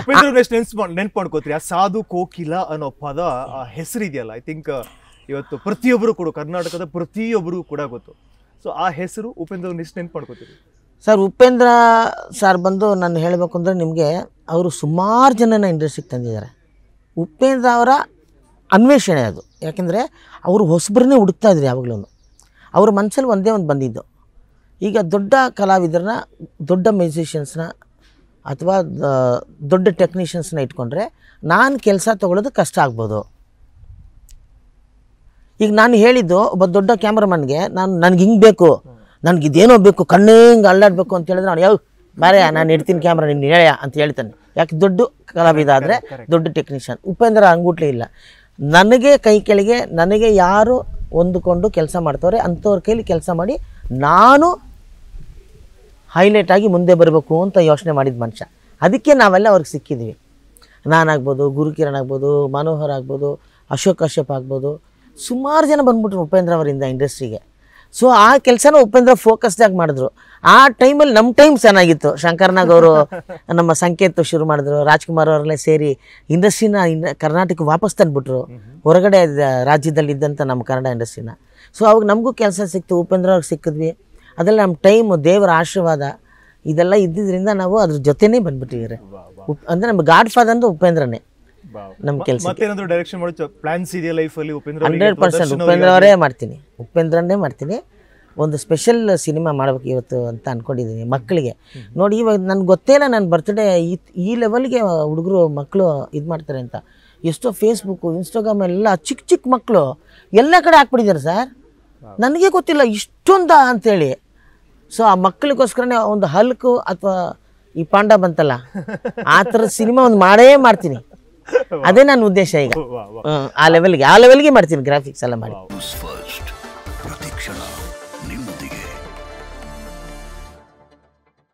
Upendra next ನೆನ್ಸ್ ನೆನ್ಪು ಮಾಡ್ಕೋತೀರಿ ಆ ಸಾಧು ಕೋಕಿಲ ಅನ್ನೋ ಪದ ಆ ಹೆಸರಿದೆಯಲ್ಲ ಐ ಥಿಂಕ್ ಇವತ್ತು ಪ್ರತಿಯೊಬ್ಬರು ಕೂಡ ಕರ್ನಾಟಕದ ಪ್ರತಿಯೊಬ್ಬರಿಗೂ ಕೂಡ ಗೊತ್ತು ಸೊ ಆ ಹೆಸರು ಉಪೇಂದ್ರ ನೆಕ್ಸ್ಟ್ ನೆನ್ಪು ಮಾಡ್ಕೋತೀರಿ ಸರ್ ಉಪೇಂದ್ರ ಸರ್ ಬಂದು ನಾನು ಹೇಳಬೇಕು ಅಂದರೆ ನಿಮಗೆ ಅವರು ಸುಮಾರು ಜನನ ಇಂಡಸ್ಟ್ರಿಗೆ ತಂದಿದ್ದಾರೆ ಉಪೇಂದ್ರ ಅವರ ಅನ್ವೇಷಣೆ ಅದು ಯಾಕೆಂದರೆ ಅವರು ಹೊಸಬ್ರನ್ನೇ ಹುಡುಕ್ತಾ ಇದ್ರು ಯಾವಾಗಲೂ ಅವ್ರ ಮನಸ್ಸಲ್ಲಿ ಒಂದೇ ಒಂದು ಬಂದಿದ್ದು ಈಗ ದೊಡ್ಡ ಕಲಾವಿದರನ್ನ ದೊಡ್ಡ ಮ್ಯೂಸಿಷಿಯನ್ಸ್ನ ಅಥವಾ ದೊಡ್ಡ ಟೆಕ್ನಿಷಿಯನ್ಸ್ನ ಇಟ್ಕೊಂಡ್ರೆ ನಾನು ಕೆಲಸ ತೊಗೊಳ್ಳೋದು ಕಷ್ಟ ಆಗ್ಬೋದು ಈಗ ನಾನು ಹೇಳಿದ್ದು ಒಬ್ಬ ದೊಡ್ಡ ಕ್ಯಾಮ್ರಾಮನ್ಗೆ ನಾನು ನನಗೆ ಹಿಂಗೆ ಬೇಕು ನನಗೆ ಇದೇನೋ ಬೇಕು ಕಣ್ಣಿಂಗೆ ಅಲ್ಲಾಡಬೇಕು ಅಂತ ಹೇಳಿದ್ರೆ ನಾನು ಯಾವ ಬೇರೆ ನಾನು ಇಡ್ತೀನಿ ಕ್ಯಾಮ್ರಾ ನಿನ್ನ ಹೇಳ ಅಂತ ಹೇಳ್ತಾನೆ ಯಾಕೆ ದೊಡ್ಡ ಕಲಾವಿದ ಆದರೆ ದೊಡ್ಡ ಟೆಕ್ನಿಷಿಯನ್ ಉಪೇಂದ್ರ ಅಂಗೂಟ್ಲೇ ಇಲ್ಲ ನನಗೆ ಕೈ ಕೆಳಗೆ ನನಗೆ ಯಾರು ಹೊಂದ್ಕೊಂಡು ಕೆಲಸ ಮಾಡ್ತವ್ರೆ ಅಂಥವ್ರ ಕೈಲಿ ಕೆಲಸ ಮಾಡಿ ನಾನು ಹೈಲೈಟ್ ಆಗಿ ಮುಂದೆ ಬರಬೇಕು ಅಂತ ಯೋಚನೆ ಮಾಡಿದ ಮನುಷ್ಯ ಅದಕ್ಕೆ ನಾವೆಲ್ಲ ಅವ್ರಿಗೆ ಸಿಕ್ಕಿದ್ವಿ ನಾನಾಗ್ಬೋದು ಗುರುಕಿರಣ್ ಆಗ್ಬೋದು ಮನೋಹರ್ ಆಗ್ಬೋದು ಅಶೋಕ್ ಕಶ್ಯಪ್ ಆಗ್ಬೋದು ಸುಮಾರು ಜನ ಬಂದ್ಬಿಟ್ರು ಉಪೇಂದ್ರ ಅವರಿಂದ ಇಂಡಸ್ಟ್ರಿಗೆ ಸೊ ಆ ಕೆಲಸನ ಉಪೇಂದ್ರ ಫೋಕಸ್ಡಾಗಿ ಮಾಡಿದ್ರು ಆ ಟೈಮಲ್ಲಿ ನಮ್ಮ ಟೈಮ್ ಚೆನ್ನಾಗಿತ್ತು ಶಂಕರ್ನಾಗ್ ಅವರು ನಮ್ಮ ಸಂಕೇತ ಶುರು ಮಾಡಿದ್ರು ರಾಜ್ಕುಮಾರ್ ಅವರೆಲ್ಲ ಸೇರಿ ಇಂಡಸ್ಟ್ರಿನ ಕರ್ನಾಟಕ ವಾಪಸ್ ತಂದುಬಿಟ್ರು ಹೊರಗಡೆ ರಾಜ್ಯದಲ್ಲಿ ಇದ್ದಂಥ ನಮ್ಮ ಕನ್ನಡ ಇಂಡಸ್ಟ್ರಿನ ಸೊ ಅವಾಗ ನಮಗೂ ಕೆಲಸ ಸಿಕ್ತು ಉಪೇಂದ್ರ ಅವ್ರಿಗೆ ಸಿಕ್ಕಿದ್ವಿ ಅದೆಲ್ಲ ನಮ್ಮ ಟೈಮು ದೇವರ ಆಶೀರ್ವಾದ ಇದೆಲ್ಲ ಇದ್ದಿದ್ದರಿಂದ ನಾವು ಅದ್ರ ಜೊತೆನೇ ಬಂದ್ಬಿಟ್ಟಿದ್ದಾರೆ ಉಪ್ ಅಂದರೆ ನಮ್ಮ ಗಾಡ್ ಫಾದರ್ ಅಂದ್ರೆ ಉಪೇಂದ್ರನೇ ನಮ್ಮ ಕೆಲಸ ಹಂಡ್ರೆಡ್ ಪರ್ಸೆಂಟ್ ಉಪೇಂದ್ರ ಅವರೇ ಮಾಡ್ತೀನಿ ಉಪೇಂದ್ರನೇ ಮಾಡ್ತೀನಿ ಒಂದು ಸ್ಪೆಷಲ್ ಸಿನಿಮಾ ಮಾಡ್ಬೇಕು ಇವತ್ತು ಅಂತ ಅನ್ಕೊಂಡಿದ್ದೀನಿ ಮಕ್ಕಳಿಗೆ ನೋಡಿ ಇವಾಗ ನನ್ಗೆ ಗೊತ್ತೇ ಇಲ್ಲ ನನ್ನ ಬರ್ತ್ಡೇ ಈ ಈ ಲೆವೆಲ್ಗೆ ಹುಡುಗರು ಮಕ್ಕಳು ಇದು ಮಾಡ್ತಾರೆ ಅಂತ ಎಷ್ಟೋ ಫೇಸ್ಬುಕ್ಕು ಇನ್ಸ್ಟಾಗ್ರಾಮ್ ಎಲ್ಲ ಚಿಕ್ಕ ಚಿಕ್ಕ ಮಕ್ಕಳು ಎಲ್ಲ ಕಡೆ ಹಾಕ್ಬಿಟ್ಟಿದ್ದಾರೆ ಸರ್ ನನಗೆ ಗೊತ್ತಿಲ್ಲ ಇಷ್ಟೊಂದ ಅಂತೇಳಿ ಸೊ ಆ ಮಕ್ಕಳಿಗೋಸ್ಕರನೇ ಒಂದು ಹಲ್ಕು ಅಥವಾ ಈ ಪಾಂಡ ಬಂತಲ್ಲ ಆ ಥರ ಸಿನಿಮಾ ಒಂದು ಮಾಡೇ ಮಾಡ್ತೀನಿ ಅದೇ ನನ್ನ ಉದ್ದೇಶ ಈಗ ಆ ಲೆವೆಲ್ಗೆ ಆ ಲೆವೆಲ್ಗೆ ಮಾಡ್ತೀನಿ ಗ್ರಾಫಿಕ್ಸ್ ಎಲ್ಲ ಮಾಡಿ